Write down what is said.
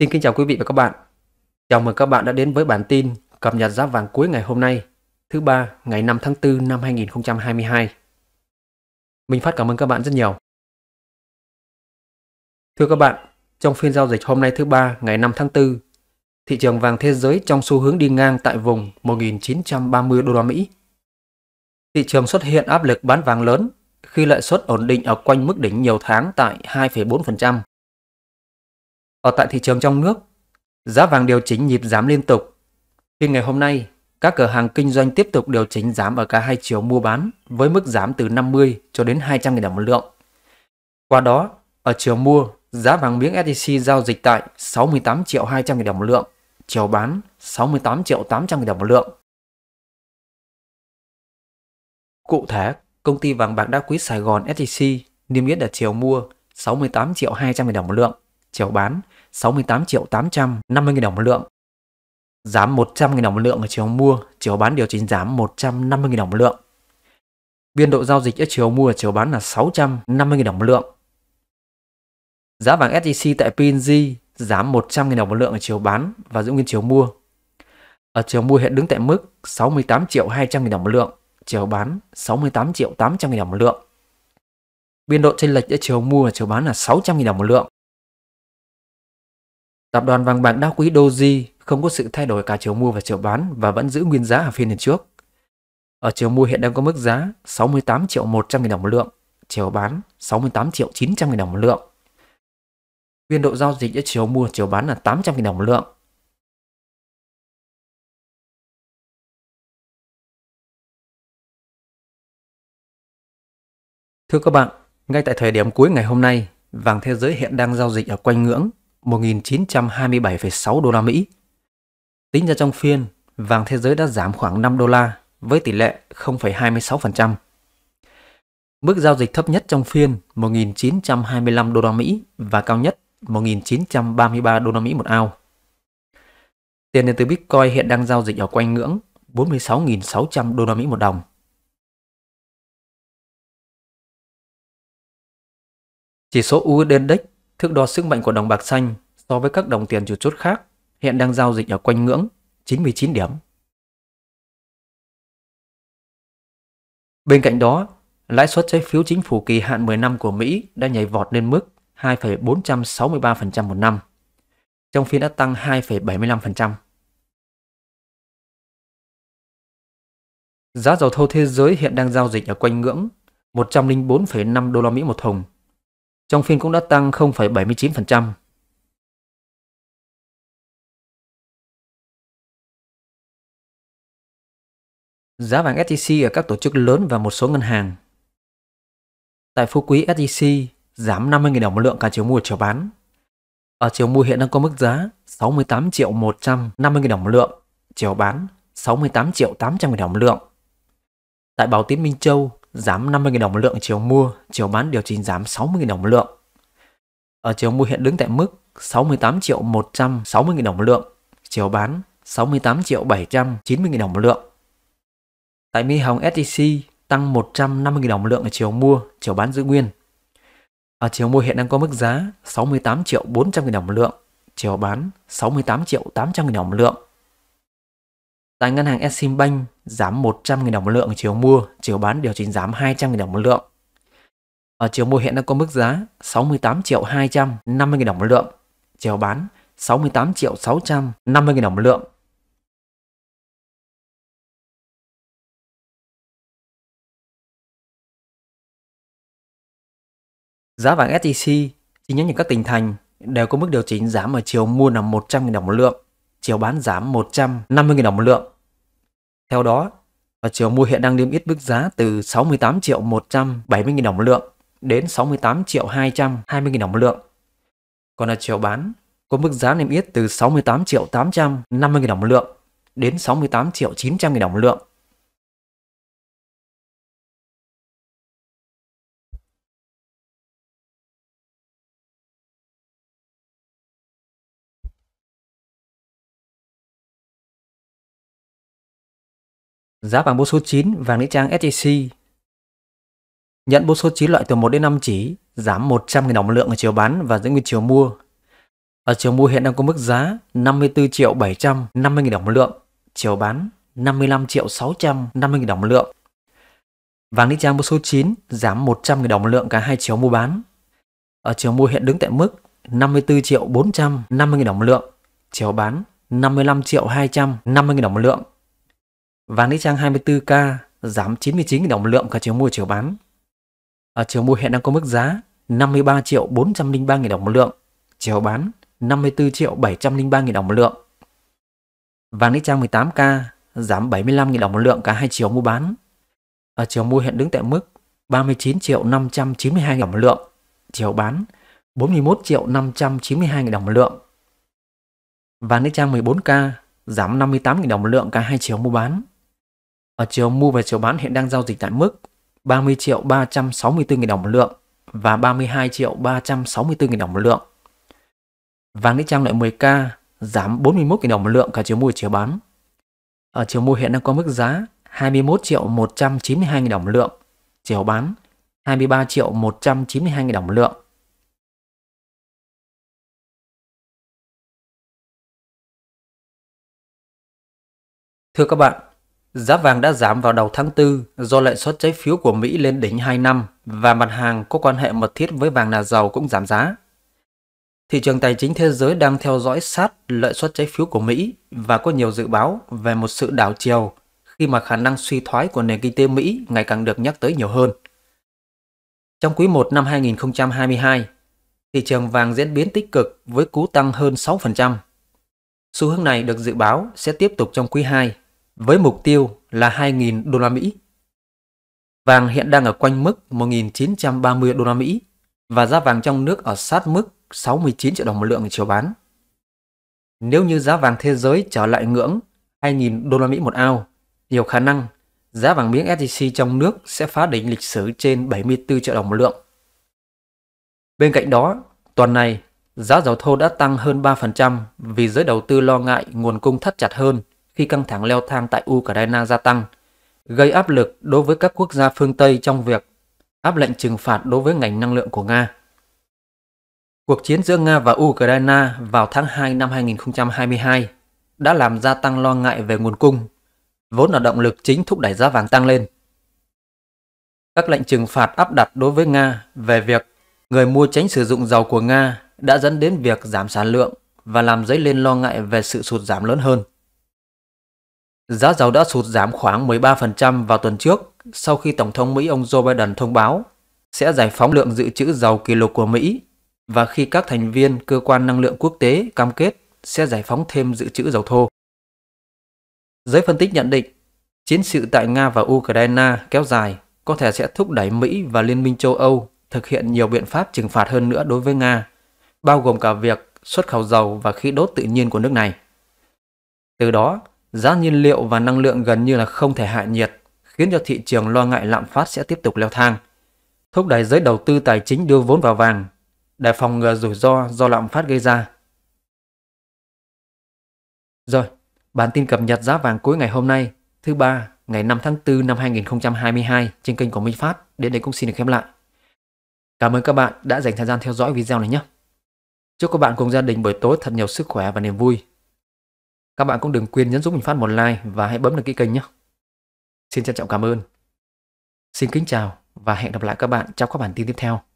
Xin kính chào quý vị và các bạn. Chào mừng các bạn đã đến với bản tin cập nhật giá vàng cuối ngày hôm nay, thứ ba, ngày 5 tháng 4 năm 2022. Mình phát cảm ơn các bạn rất nhiều. Thưa các bạn, trong phiên giao dịch hôm nay thứ ba, ngày 5 tháng 4, thị trường vàng thế giới trong xu hướng đi ngang tại vùng 1930 đô la Mỹ. Thị trường xuất hiện áp lực bán vàng lớn khi lợi suất ổn định ở quanh mức đỉnh nhiều tháng tại 2,4%. Ở tại thị trường trong nước, giá vàng điều chỉnh nhịp giảm liên tục. Phiên ngày hôm nay, các cửa hàng kinh doanh tiếp tục điều chỉnh giảm ở cả hai chiều mua bán với mức giảm từ 50 cho đến 200 000 đồng một lượng. Qua đó, ở chiều mua, giá vàng miếng SJC e giao dịch tại 68 triệu 200 000 đồng một lượng, chiều bán 68 triệu 800 000 đồng một lượng. Cụ thể, công ty vàng bạc đá quý Sài Gòn SJC e niêm yết ở chiều mua 68 triệu 200 000 đồng một lượng, chiều bán 68 triệu 850 000 đồng một lượng. Giảm 100 000 đồng một lượng ở chiều mua, chiều bán điều chỉnh giảm 150 000 đồng một lượng. Biên độ giao dịch ở chiều mua và chiều bán là 650 000 đồng một lượng. Giá vàng SJC tại PNG giảm 100 000 đồng một lượng ở chiều bán và giữ nguyên chiều mua. Ở chiều mua hiện đứng tại mức 68 triệu 200 000 đồng một lượng, chiều bán 68 triệu 800 000 đồng một lượng. Biên độ chênh lệch giữa chiều mua và chiều bán là 600 000 đồng một lượng. Tập đoàn vàng bạc đa quý Doji không có sự thay đổi cả chiều mua và chiều bán và vẫn giữ nguyên giá ở phiên hôm trước. Ở chiều mua hiện đang có mức giá 68 triệu 100 nghìn đồng một lượng, chiều bán 68 triệu 900 nghìn đồng một lượng. Biên độ giao dịch giữa chiều mua và chiều bán là 800 nghìn đồng một lượng. Thưa các bạn, ngay tại thời điểm cuối ngày hôm nay, vàng thế giới hiện đang giao dịch ở quanh ngưỡng 1.927,6 đô la Mỹ. Tính ra trong phiên, vàng thế giới đã giảm khoảng 5 đô la với tỷ lệ 0,26%. Mức giao dịch thấp nhất trong phiên 1.925 đô la Mỹ và cao nhất 1.933 đô la Mỹ một ao. Tiền điện tử Bitcoin hiện đang giao dịch ở quanh ngưỡng 46.600 đô la Mỹ một đồng. Chỉ số USD Index Thước đo sức mạnh của đồng bạc xanh so với các đồng tiền chủ chốt khác hiện đang giao dịch ở quanh ngưỡng 99 điểm. Bên cạnh đó, lãi suất trái phiếu chính phủ kỳ hạn 10 năm của Mỹ đã nhảy vọt lên mức 2,463% một năm, trong phiên đã tăng 2,75%. Giá dầu thô thế giới hiện đang giao dịch ở quanh ngưỡng 104,5 đô la Mỹ một thùng, trong phiên cũng đã tăng 0,79%. Giá vàng SJC ở các tổ chức lớn và một số ngân hàng. Tại Phú Quý SJC giảm 50.000 đồng một lượng cả chiều mua chiều bán. Ở chiều mua hiện đang có mức giá 68 triệu 150 000 đồng một lượng, chiều bán 68 triệu 800 000 đồng một lượng. Tại Bảo Tín Minh Châu giảm 50.000 đồng một lượng chiều mua, chiều bán điều chỉnh giảm 60.000 đồng một lượng. Ở chiều mua hiện đứng tại mức 68 triệu 160.000 đồng một lượng, chiều bán 68 triệu 790.000 đồng một lượng. Tại Mỹ Hồng SJC tăng 150.000 đồng một lượng ở chiều mua, chiều bán giữ nguyên. Ở chiều mua hiện đang có mức giá 68 triệu 400.000 đồng một lượng, chiều bán 68 triệu 800.000 đồng một lượng. Tại ngân hàng Exim giảm 100.000 đồng một lượng chiều mua, chiều bán điều chỉnh giảm 200.000 đồng một lượng. Ở chiều mua hiện đang có mức giá 68 triệu 250.000 đồng một lượng, chiều bán 68 triệu 650.000 đồng một lượng. Giá vàng SJC e chi nhánh ở các tỉnh thành đều có mức điều chỉnh giảm ở chiều mua là 100.000 đồng một lượng, chiều bán giảm 150.000 đồng một lượng. Theo đó, chiều mua hiện đang niêm yết mức giá từ 68 triệu 170 nghìn đồng một lượng đến 68 triệu 220 nghìn đồng một lượng. Còn ở chiều bán có mức giá niêm yết từ 68 triệu 850 nghìn đồng một lượng đến 68 triệu 900 nghìn đồng một lượng. Giá vàng bô số 9, vàng nữ trang SJC. Nhận bô số 9 loại từ 1 đến 5 chỉ, giảm 100.000 đồng một lượng ở chiều bán và giữ nguyên chiều mua. Ở chiều mua hiện đang có mức giá 54 triệu 750.000 đồng một lượng, chiều bán 55 triệu 650.000 đồng một lượng. Vàng nữ trang bô số 9 giảm 100.000 đồng một lượng cả hai chiều mua bán. Ở chiều mua hiện đứng tại mức 54 triệu 450.000 đồng một lượng, chiều bán 55 triệu 250.000 đồng một lượng. Vàng đi trang 24K giảm 99 đồng lượng cả chiều mua chiều bán. Ở chiều mua hiện đang có mức giá 53 triệu 403 000 đồng một lượng, chiều bán 54 triệu 703 000 đồng một lượng. Vàng đi trang 18K giảm 75 000 đồng một lượng cả hai chiều mua bán. Ở chiều mua hiện đứng tại mức 39 triệu 592 000 đồng một lượng, chiều bán 41 triệu 592 000 đồng một lượng. Vàng đi trang 14K giảm 58 000 đồng một lượng cả hai chiều mua bán ở chiều mua và chiều bán hiện đang giao dịch tại mức 30 triệu 364 nghìn đồng một lượng và 32 triệu 364 nghìn đồng một lượng. Vàng nữ trang loại 10K giảm 41 nghìn đồng một lượng cả chiều mua và chiều bán. Ở chiều mua hiện đang có mức giá 21 triệu 192 nghìn đồng một lượng, chiều bán 23 triệu 192 nghìn đồng một lượng. Thưa các bạn, Giá vàng đã giảm vào đầu tháng 4 do lệnh suất trái phiếu của Mỹ lên đỉnh 2 năm và mặt hàng có quan hệ mật thiết với vàng là dầu cũng giảm giá. Thị trường tài chính thế giới đang theo dõi sát lợi suất trái phiếu của Mỹ và có nhiều dự báo về một sự đảo chiều khi mà khả năng suy thoái của nền kinh tế Mỹ ngày càng được nhắc tới nhiều hơn. Trong quý 1 năm 2022, thị trường vàng diễn biến tích cực với cú tăng hơn 6%. Xu hướng này được dự báo sẽ tiếp tục trong quý 2 với mục tiêu là 2.000 đô la Mỹ. Vàng hiện đang ở quanh mức 1.930 đô la Mỹ và giá vàng trong nước ở sát mức 69 triệu đồng một lượng chiều bán. Nếu như giá vàng thế giới trở lại ngưỡng 2.000 đô la Mỹ một ao, nhiều khả năng giá vàng miếng SJC trong nước sẽ phá đỉnh lịch sử trên 74 triệu đồng một lượng. Bên cạnh đó, tuần này, giá dầu thô đã tăng hơn 3% vì giới đầu tư lo ngại nguồn cung thắt chặt hơn khi căng thẳng leo thang tại Ukraine gia tăng, gây áp lực đối với các quốc gia phương Tây trong việc áp lệnh trừng phạt đối với ngành năng lượng của Nga. Cuộc chiến giữa Nga và Ukraine vào tháng 2 năm 2022 đã làm gia tăng lo ngại về nguồn cung, vốn là động lực chính thúc đẩy giá vàng tăng lên. Các lệnh trừng phạt áp đặt đối với Nga về việc người mua tránh sử dụng dầu của Nga đã dẫn đến việc giảm sản lượng và làm dấy lên lo ngại về sự sụt giảm lớn hơn. Giá dầu đã sụt giảm khoảng 13% vào tuần trước sau khi Tổng thống Mỹ ông Joe Biden thông báo sẽ giải phóng lượng dự trữ dầu kỷ lục của Mỹ và khi các thành viên cơ quan năng lượng quốc tế cam kết sẽ giải phóng thêm dự trữ dầu thô. Giới phân tích nhận định, chiến sự tại Nga và Ukraine kéo dài có thể sẽ thúc đẩy Mỹ và Liên minh châu Âu thực hiện nhiều biện pháp trừng phạt hơn nữa đối với Nga, bao gồm cả việc xuất khẩu dầu và khí đốt tự nhiên của nước này. Từ đó, Giá nhiên liệu và năng lượng gần như là không thể hạ nhiệt, khiến cho thị trường lo ngại lạm phát sẽ tiếp tục leo thang. Thúc đẩy giới đầu tư tài chính đưa vốn vào vàng, để phòng ngừa rủi ro do lạm phát gây ra. Rồi, bản tin cập nhật giá vàng cuối ngày hôm nay, thứ ba, ngày 5 tháng 4 năm 2022 trên kênh của Minh Phát đến đây cũng xin được khép lại. Cảm ơn các bạn đã dành thời gian theo dõi video này nhé. Chúc các bạn cùng gia đình buổi tối thật nhiều sức khỏe và niềm vui. Các bạn cũng đừng quên nhấn giúp mình phát một like và hãy bấm đăng ký kênh nhé. Xin trân trọng cảm ơn. Xin kính chào và hẹn gặp lại các bạn trong các bản tin tiếp theo.